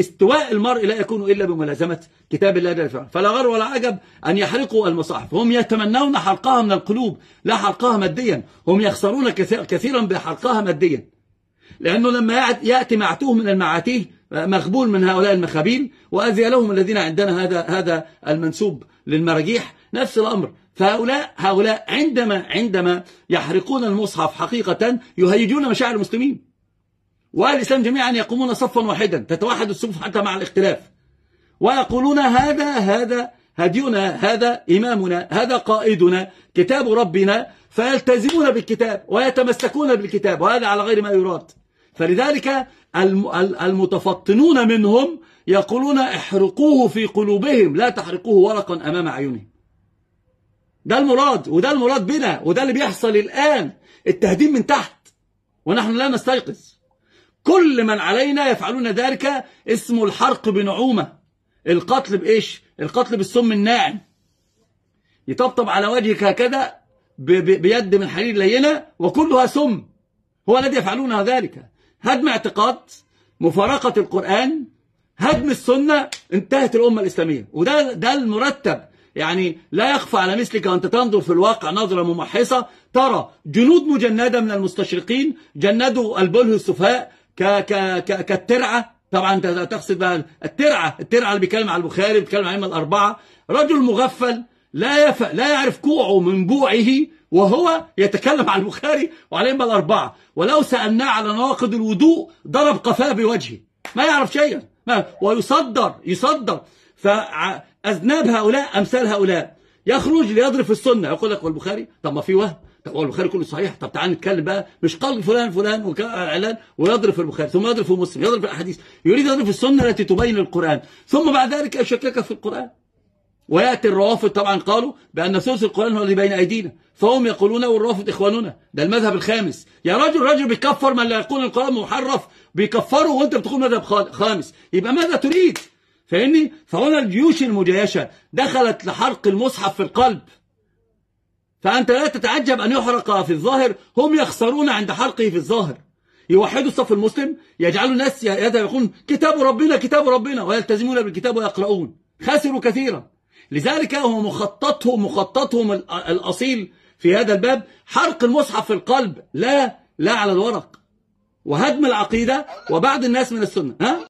استواء المرء لا يكون إلا بملازمة كتاب الله جل وعلا فلا غر ولا عجب أن يحرقوا المصاحف هم يتمنون حرقها من القلوب لا حرقها ماديا هم يخسرون كثيرا بحرقها ماديا لأنه لما يأتي معتوه من المعاتيه مخبول من هؤلاء المخابيل وأذي لهم الذين عندنا هذا هذا المنسوب للمراجيح نفس الأمر فهؤلاء هؤلاء عندما عندما يحرقون المصحف حقيقة يهيجون مشاعر المسلمين وأهل الإسلام جميعا يقومون صفا واحدا تتوحد الصفوف حتى مع الاختلاف ويقولون هذا هذا هدينا هذا إمامنا هذا قائدنا كتاب ربنا فيلتزمون بالكتاب ويتمسكون بالكتاب وهذا على غير ما يراد فلذلك المتفطنون منهم يقولون احرقوه في قلوبهم لا تحرقوه ورقا أمام عيونهم ده المراد وده المراد بنا وده اللي بيحصل الآن التهديد من تحت ونحن لا نستيقظ كل من علينا يفعلون ذلك اسمه الحرق بنعومة القتل بإيش القتل بالسم الناعم يطبطب على وجهك هكذا بيد من حرير لينة وكلها سم هو الذي يفعلون ذلك هدم اعتقاد مفارقة القرآن هدم السنة انتهت الأمة الإسلامية وده ده المرتب يعني لا يخفى على مثلك وأنت تنظر في الواقع نظرة ممحصة ترى جنود مجندة من المستشرقين جندوا البله السفهاء ك ك ك كالترعة طبعا انت تقصد بقى الترعة الترعة اللي بيتكلم على البخاري بيتكلم على الائمه الأربعة رجل مغفل لا يف... لا يعرف كوعه من بوعه وهو يتكلم على البخاري وعلى الائمه الأربعة ولو سألناه على نواقض الوضوء ضرب قفاه بوجهه ما يعرف شيئا ما ويصدر يصدر فأذناب هؤلاء أمثال هؤلاء يخرج ليضرب في السنة يقول لك والبخاري طب ما في وهم هو البخاري كله صحيح طب تعال نتكلم بقى مش قال فلان فلان وإعلان ويضرب في البخاري ثم يضرب في مسلم يضرب في الأحاديث يريد يضرب في السنة التي تبين القرآن ثم بعد ذلك يشكك في القرآن ويأتي الروافض طبعا قالوا بأن ثلث القرآن هو الذي بين أيدينا فهم يقولون والروافض إخواننا ده المذهب الخامس يا رجل رجل بيكفر من لا يقول القرآن محرف بيكفره وانت بتقول مذهب خامس يبقى ماذا تريد فإني فهنا الجيوش المجيشة دخلت لحرق المصحف في القلب فأنت لا تتعجب أن يحرق في الظاهر هم يخسرون عند حرقه في الظاهر يوحدوا الصف المسلم يجعلوا الناس يقولون كتاب ربنا كتاب ربنا ويلتزمون بالكتاب ويقرؤون خسروا كثيرا لذلك هو مخططهم مخططهم الأصيل في هذا الباب حرق المصحف في القلب لا لا على الورق وهدم العقيدة وبعض الناس من السنة ها؟